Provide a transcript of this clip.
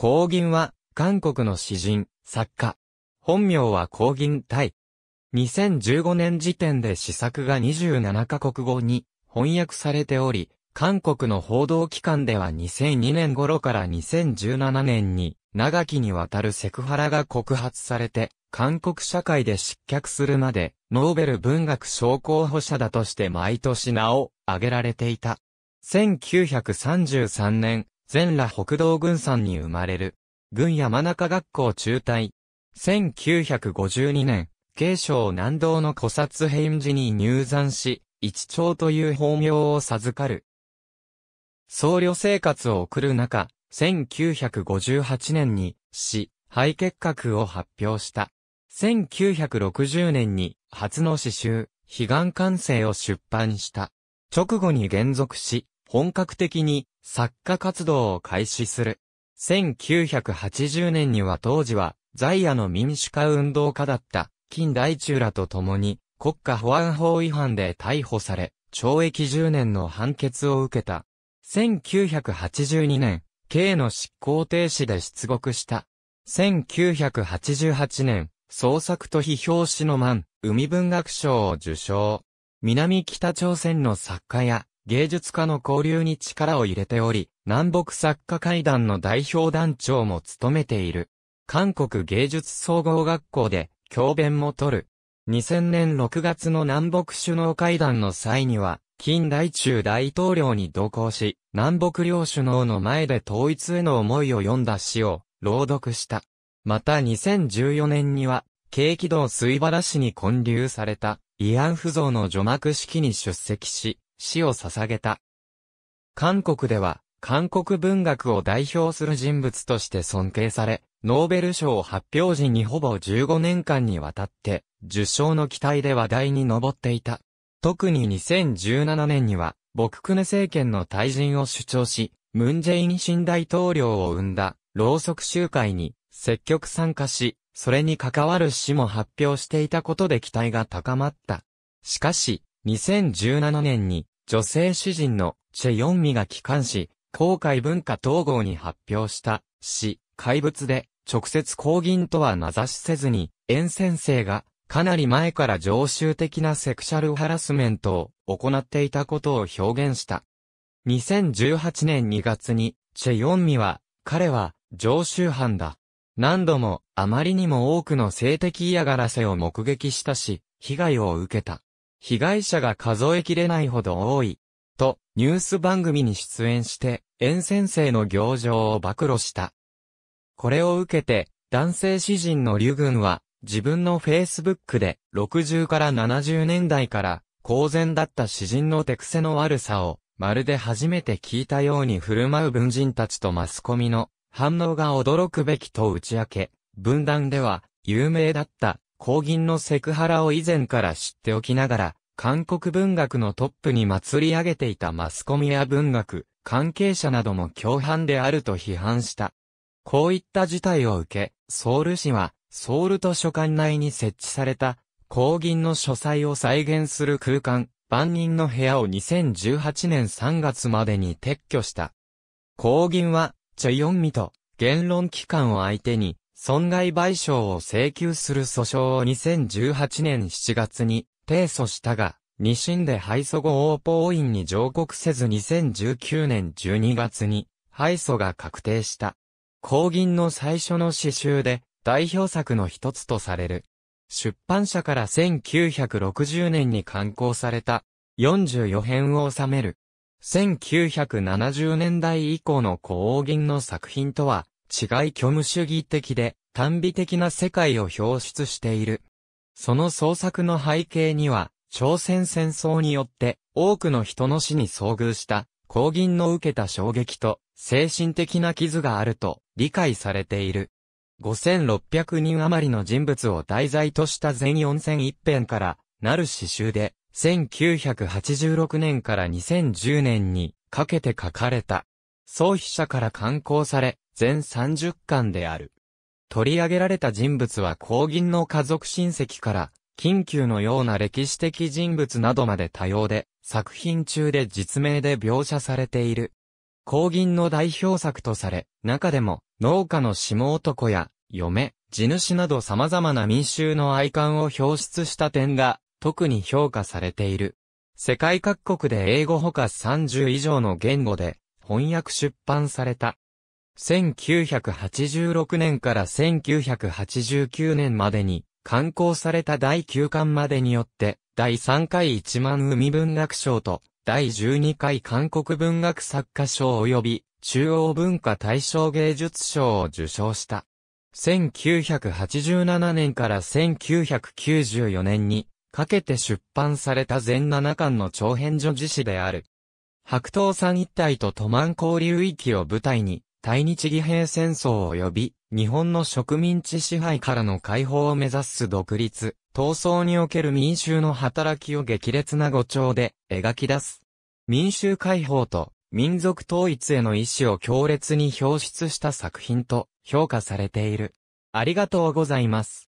高銀は、韓国の詩人、作家。本名は高銀対。2015年時点で試作が27カ国語に翻訳されており、韓国の報道機関では2002年頃から2017年に長きにわたるセクハラが告発されて、韓国社会で失脚するまで、ノーベル文学賞候補者だとして毎年名を挙げられていた。1933年、全羅北道軍山に生まれる。軍山中学校中退。1952年、慶省南道の古刹平寺に入山し、一丁という法名を授かる。僧侶生活を送る中、1958年に、死、肺結核を発表した。1960年に、初の詩集、悲願完成を出版した。直後に減俗し、本格的に作家活動を開始する。1980年には当時は、在野の民主化運動家だった、金大中らと共に、国家保安法違反で逮捕され、懲役10年の判決を受けた。1982年、刑の執行停止で出獄した。1988年、創作と批評詩の満、海文学賞を受賞。南北朝鮮の作家や芸術家の交流に力を入れており、南北作家会談の代表団長も務めている。韓国芸術総合学校で教鞭も取る。2000年6月の南北首脳会談の際には、近代中大統領に同行し、南北両首脳の前で統一への思いを読んだ詩を朗読した。また2014年には、景気道水原市に建立された、慰安婦像の除幕式に出席し、死を捧げた。韓国では、韓国文学を代表する人物として尊敬され、ノーベル賞発表時にほぼ15年間にわたって、受賞の期待で話題に上っていた。特に2017年には、朴槿恵政権の退陣を主張し、ムンジェイン新大統領を生んだ、ろうそく集会に積極参加し、それに関わる詩も発表していたことで期待が高まった。しかし、2017年に女性詩人のチェ・ヨンミが帰還し、公海文化統合に発表した詩、怪物で、直接公銀とは名指しせずに、円先生が、かなり前から常習的なセクシャルハラスメントを行っていたことを表現した。2018年2月に、チェ・ヨンミは、彼は、常習犯だ。何度も、あまりにも多くの性的嫌がらせを目撃したし、被害を受けた。被害者が数えきれないほど多い、とニュース番組に出演して、塩先生の行情を暴露した。これを受けて、男性詩人の劉軍は、自分のフェイスブックで、60から70年代から、公然だった詩人の手癖の悪さを、まるで初めて聞いたように振る舞う文人たちとマスコミの反応が驚くべきと打ち明け、文壇では有名だった公銀のセクハラを以前から知っておきながら、韓国文学のトップに祭り上げていたマスコミや文学、関係者なども共犯であると批判した。こういった事態を受け、ソウル市は、ソウル図書館内に設置された、公銀の書斎を再現する空間、万人の部屋を2018年3月までに撤去した。公銀は、チェヨンミと、言論機関を相手に、損害賠償を請求する訴訟を2018年7月に提訴したが、二審で敗訴後応報院に上告せず2019年12月に敗訴が確定した。公銀の最初の詩集で代表作の一つとされる。出版社から1960年に刊行された44編を収める。1970年代以降の公銀の作品とは違い虚無主義的で単美的な世界を表出している。その創作の背景には、朝鮮戦争によって多くの人の死に遭遇した、抗銀の受けた衝撃と精神的な傷があると理解されている。5600人余りの人物を題材とした全4編一編からなる詩集で、1986年から2010年にかけて書かれた。総筆者から刊行され、全30巻である。取り上げられた人物は後銀の家族親戚から、緊急のような歴史的人物などまで多様で、作品中で実名で描写されている。後銀の代表作とされ、中でも、農家の下男や、嫁、地主など様々な民衆の愛観を表出した点が、特に評価されている。世界各国で英語ほか30以上の言語で、翻訳出版された。1986年から1989年までに、刊行された第9巻までによって、第3回一万海文学賞と、第12回韓国文学作家賞及び、中央文化大賞芸術賞を受賞した。1987年から1994年に、かけて出版された全7巻の長編女子誌である。白頭山一帯と都満交流域を舞台に、対日義兵戦争及び日本の植民地支配からの解放を目指す独立、闘争における民衆の働きを激烈な語調で描き出す。民衆解放と民族統一への意志を強烈に表出した作品と評価されている。ありがとうございます。